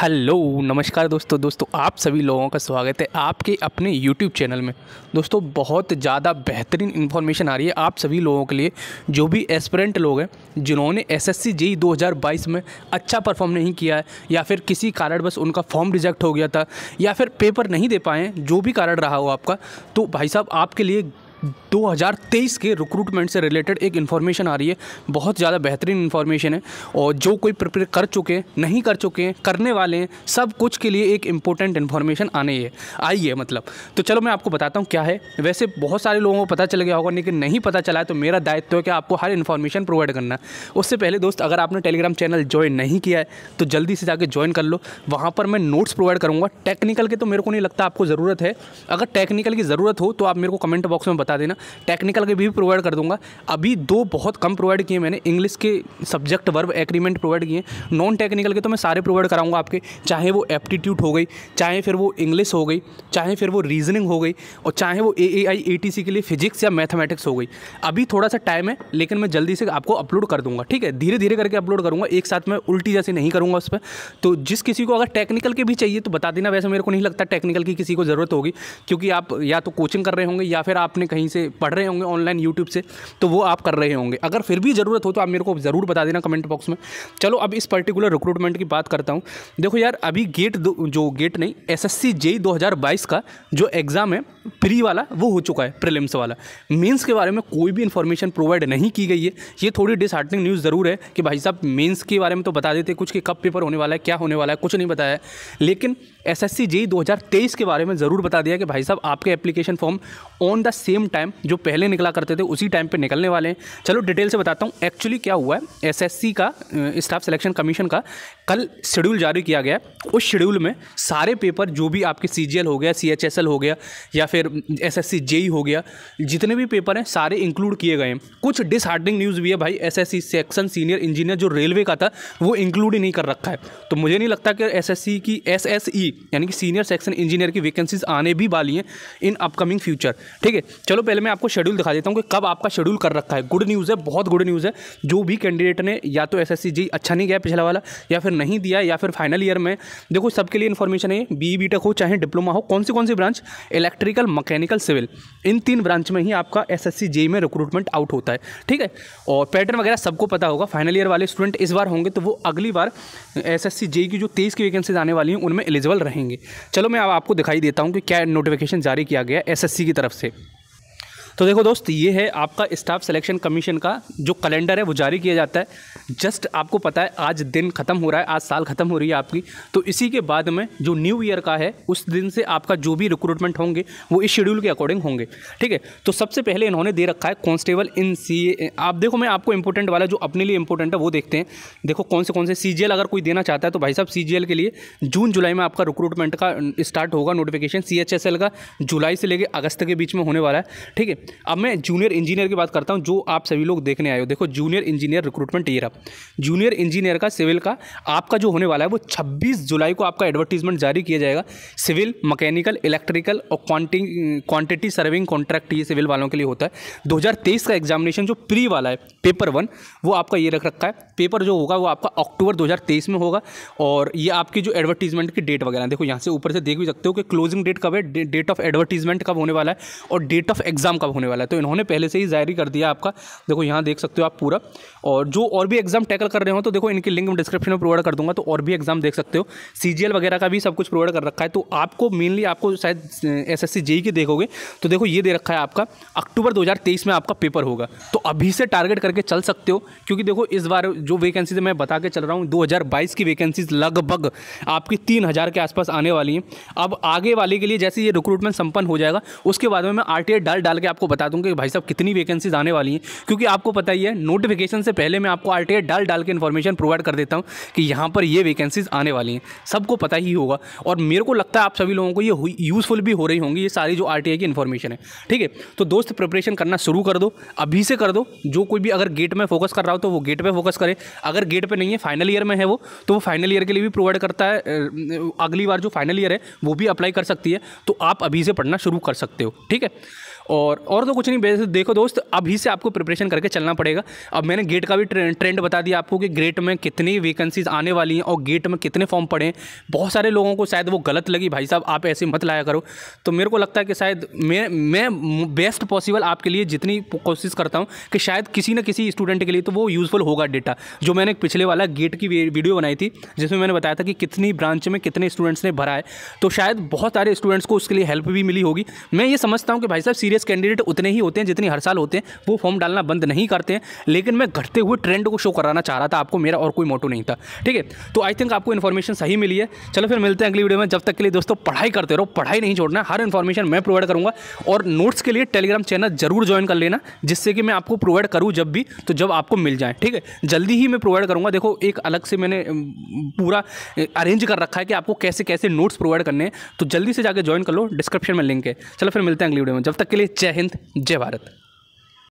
hello नमस्कार दोस्तों दोस्तों आप सभी लोगों का स्वागत है आपके अपने यूट्यूब चैनल में दोस्तों बहुत ज़्यादा बेहतरीन इन्फॉर्मेशन आ रही है आप सभी लोगों के लिए जो भी एस्परेंट लोग हैं जिन्होंने एस एस सी जेई दो में अच्छा परफॉर्म नहीं किया है या फिर किसी कारण बस उनका फॉर्म रिजेक्ट हो गया था या फिर पेपर नहीं दे पाए जो भी कारण रहा हो आपका तो भाई साहब आपके लिए 2023 के रिक्रूटमेंट से रिलेटेड एक इन्फॉर्मेशन आ रही है बहुत ज़्यादा बेहतरीन इन्फॉर्मेशन है और जो कोई प्रिपेयर कर चुके हैं नहीं कर चुके हैं करने वाले हैं सब कुछ के लिए एक इम्पोर्टेंट इन्फॉर्मेशन आने है आई है मतलब तो चलो मैं आपको बताता हूँ क्या है वैसे बहुत सारे लोगों को पता चल गया होगा लेकिन नहीं पता चला है तो मेरा दायित्व तो है कि आपको हर इन्फॉर्मेशन प्रोवाइड करना उससे पहले दोस्त अगर आपने टेलीग्राम चैनल ज्वाइन नहीं किया है तो जल्दी से जाकर ज्वाइन कर लो वहाँ पर मैं नोट्स प्रोवाइड करूँगा टेक्निकल के तो मेरे को नहीं लगता आपको ज़रूरत है अगर टेक्निकल की ज़रूरत हो तो आप मेरे को कमेंट बॉक्स में बता बता देना टेक्निकल के भी प्रोवाइड कर दूंगा अभी दो बहुत कम प्रोवाइड किए मैंने इंग्लिश के सब्जेक्ट वर्ब एग्रीमेंट प्रोवाइड किए नॉन टेक्निकल के तो मैं सारे प्रोवाइड कराऊंगा आपके चाहे वो एप्टीट्यूड हो गई चाहे फिर वो इंग्लिश हो गई चाहे फिर वो रीजनिंग हो गई और चाहे वो ए ए आई ए के लिए फिजिक्स या मैथमेटिक्स हो गई अभी थोड़ा सा टाइम है लेकिन मैं जल्दी से आपको अपलोड कर दूंगा ठीक है धीरे धीरे करके अपलोड करूंगा एक साथ मैं उल्टी जैसे नहीं करूंगा उस पर तो जिस किसी को अगर टेक्निकल के भी चाहिए तो बता देना वैसे मेरे को नहीं लगता टेक्निकल की किसी को ज़रूरत होगी क्योंकि आप या तो कोचिंग कर रहे होंगे या फिर आपने कहीं कहीं से पढ़ रहे होंगे ऑनलाइन यूट्यूब से तो वो आप कर रहे होंगे अगर फिर भी ज़रूरत हो तो आप मेरे को ज़रूर बता देना कमेंट बॉक्स में चलो अब इस पर्टिकुलर रिक्रूटमेंट की बात करता हूँ देखो यार अभी गेट जो गेट नहीं एस एस जेई 2022 का जो एग्ज़ाम है प्री वाला वो हो चुका है प्रिलिम्स वाला मेंस के बारे में कोई भी इन्फॉर्मेशन प्रोवाइड नहीं की गई है ये थोड़ी डिसहार्टनिंग न्यूज़ ज़रूर है कि भाई साहब मेंस के बारे में तो बता देते कुछ कि कब पेपर होने वाला है क्या होने वाला है कुछ नहीं बताया लेकिन एस एस जेई 2023 के बारे में ज़रूर बता दिया कि भाई साहब आपके application form on the same time जो पहले निकला करते थे उसी टाइम पे निकलने वाले हैं चलो डिटेल से बताता हूँ एक्चुअली क्या हुआ है एसएससी का स्टाफ सिलेक्शन कमीशन का कल शेड्यूल जारी किया गया उस शेड्यूल में सारे पेपर जो भी आपके सी हो गया सी हो गया या फिर एस एस e हो गया जितने भी पेपर हैं सारे इंक्लूड किए गए हैं कुछ डिसहार्डनिंग न्यूज़ भी है भाई एस सेक्शन सीनियर इंजीनियर जो रेलवे का था वो इंक्लूड ही नहीं कर रखा है तो मुझे नहीं लगता कि एस की एस e, यानी कि सीनियर सेक्शन इंजीनियर की वैकेंसीज आने भी वाली हैं इन अपकमिंग फ्यूचर ठीक है चलो पहले मैं आपको शेड्यूल दिखा देता हूँ कि कब आपका शेड्यूल कर रखा है गुड न्यूज़ है बहुत गुड न्यूज़ है जो भी कैंडिडेट ने या तो एस एस अच्छा नहीं गया पिछला वाला या फिर नहीं दिया या फिर फाइनल ईयर में देखो सबके लिए इन्फॉर्मेशन है बी बी टेक हो चाहे डिप्लोमा हो कौन सी कौन सी ब्रांच इलेक्ट्रिकल मैकेनिकल सिविल इन तीन ब्रांच में ही आपका एस एस में रिक्रूटमेंट आउट होता है ठीक है और पैटर्न वगैरह सबको पता होगा फाइनल ईयर वाले स्टूडेंट इस बार होंगे तो वो अगली बार एस एस की जो तेईस की वैकेंसीज आने वाली हैं उनमें एलिजिबल रहेंगे चलो मैं अब आपको दिखाई देता हूँ कि क्या नोटिफिकेशन जारी किया गया एस की तरफ से तो देखो दोस्त ये है आपका स्टाफ सिलेक्शन कमीशन का जो कैलेंडर है वो जारी किया जाता है जस्ट आपको पता है आज दिन ख़त्म हो रहा है आज साल ख़त्म हो रही है आपकी तो इसी के बाद में जो न्यू ईयर का है उस दिन से आपका जो भी रिक्रूटमेंट होंगे वो इस शेड्यूल के अकॉर्डिंग होंगे ठीक है तो सबसे पहले इन्होंने दे रखा है कॉन्स्टेबल इन सी आप देखो मैं आपको इंपॉर्टेंट वाला जो अपने लिए इंपॉर्टेंट है वो देखते हैं देखो कौन से कौन से सी अगर कोई देना चाहता है तो भाई साहब सी के लिए जून जुलाई में आपका रिक्रूटमेंट का स्टार्ट होगा नोटिफिकेशन सी का जुलाई से लेकर अगस्त के बीच में होने वाला है ठीक है अब मैं जूनियर इंजीनियर की बात करता हूँ जो आप सभी लोग देखने आए हो देखो जूनियर इंजीनियर रिक्रूटमेंट ईयर रहा जूनियर इंजीनियर का सिविल का आपका जो होने वाला है वो 26 जुलाई को आपका एडवर्टीजमेंट जारी किया जाएगा सिविल मैकेनिकल इलेक्ट्रिकल और क्वान्टिंग क्वान्टिटी सर्विंग कॉन्ट्रैक्ट ये सिविल वालों के लिए होता है 2023 का एग्जामिनेशन जो प्री वाला है पेपर वन वो आपका ये रख रखा है पेपर जो होगा वो आपका अक्टूबर 2023 में होगा और ये आपकी जो एडवर्टीजमेंट की डेट वगैरह देखो यहाँ से ऊपर से देख भी सकते हो कि क्लोजिंग डेट कब है डेट ऑफ एडवर्टीजमेंट कब होने वाला है और डेट ऑफ एग्जाम कब होने वाला है तो इन्होंने पहले से ही जारी कर दिया आपका देखो यहाँ देख सकते हो आप पूरा और जो और भी एग्जाम टैकल कर रहे हो तो देखो इनकी लिंक डिस्क्रिप्शन में प्रोवाइड कर दूंगा तो और भी एग्जाम देख सकते हो सी वगैरह का भी सब कुछ प्रोवाइड कर रखा है तो आपको मेनली आपको शायद एस एस के देखोगे तो देखो ये दे रखा है आपका अक्टूबर दो में आपका पेपर होगा तो अभी से टारगेट करके चल सकते हो क्योंकि देखो इस बार जो वैकेंसीज मैं बता के चल रहा हूँ दो की वैकेंसीज लगभग आपकी तीन के आसपास आने वाली हैं अब आगे वाले के लिए जैसे ये रिक्रूटमेंट संपन्न हो जाएगा उसके बाद में मैं आर डाल डाल के आपको बता दूँगा कि भाई साहब कितनी वैकेंसीज आने वाली हैं क्योंकि आपको पता ही है नोटिफिकेशन से पहले मैं आपको आर पे डाल डाल के इन्फॉर्मेशन प्रोवाइड कर देता हूँ कि यहाँ पर ये वैकेंसीज आने वाली हैं सबको पता ही होगा और मेरे को लगता है आप सभी लोगों को ये यूज़फुल भी हो रही होंगी ये सारी जो आर की इन्फॉर्मेशन है ठीक है तो दोस्त प्रिपरेशन करना शुरू कर दो अभी से कर दो जो कोई भी अगर गेट में फोकस कर रहा हो तो वो गेट पर फोकस करे अगर गेट पर नहीं है फाइनल ईयर में है वो तो वो फाइनल ईयर के लिए भी प्रोवाइड करता है अगली बार जो फाइनल ईयर है वो भी अप्लाई कर सकती है तो आप अभी से पढ़ना शुरू कर सकते हो ठीक है और और तो कुछ नहीं देखो दोस्त अभी से आपको प्रिपरेशन करके चलना पड़ेगा अब मैंने गेट का भी ट्रेंड बता दिया आपको कि गेट में कितनी वैकेंसीज आने वाली हैं और गेट में कितने फॉर्म पड़े हैं बहुत सारे लोगों को शायद वो गलत लगी भाई साहब आप ऐसे मत लाया करो तो मेरे को लगता है कि शायद मैं मैं बेस्ट पॉसिबल आपके लिए जितनी कोशिश करता हूँ कि शायद किसी न किसी स्टूडेंट के लिए तो वो यूज़फुल होगा डेटा जो मैंने पिछले वाला गेट की वीडियो बनाई थी जिसमें मैंने बताया था कि कितनी ब्रांच में कितने स्टूडेंट्स ने भरा है तो शायद बहुत सारे स्टूडेंट्स को उसके लिए हेल्प भी मिली होगी मैं ये समझता हूँ कि भाई साहब सीरियस कैंडिडेट उतने ही होते हैं जितने हर साल होते हैं वो फॉर्म डालना बंद नहीं करते हैं लेकिन मैं घटते हुए ट्रेंड को शो कराना चाह रहा था आपको मेरा और कोई मोटो नहीं था ठीक है तो आई थिंक आपको इन्फॉर्मेशन सही मिली है चलो फिर मिलते हैं अगली वीडियो में जब तक के लिए दोस्तों पढ़ाई करते रहो पढ़ाई नहीं छोड़ना हर इन्फॉर्मेशन मैं प्रोवाइड करूँगा और नोट्स के लिए टेलीग्राम चैनल जरूर ज्वाइन कर लेना जिससे कि मैं आपको प्रोवाइड करूँ जब भी तो जब आपको मिल जाए ठीक है जल्दी ही मैं प्रोवाइड करूँगा देखो एक अलग से मैंने पूरा अरेंज कर रखा है कि आपको कैसे कैसे नोट्स प्रोवाइड करने हैं तो जल्दी से जाकर ज्वाइन कर लो डिस्क्रिप्शन में लिंक है चलो फिर मिलते हैं अगली वीडियो में जब तक के लिए लिए जय हिंद जय भारत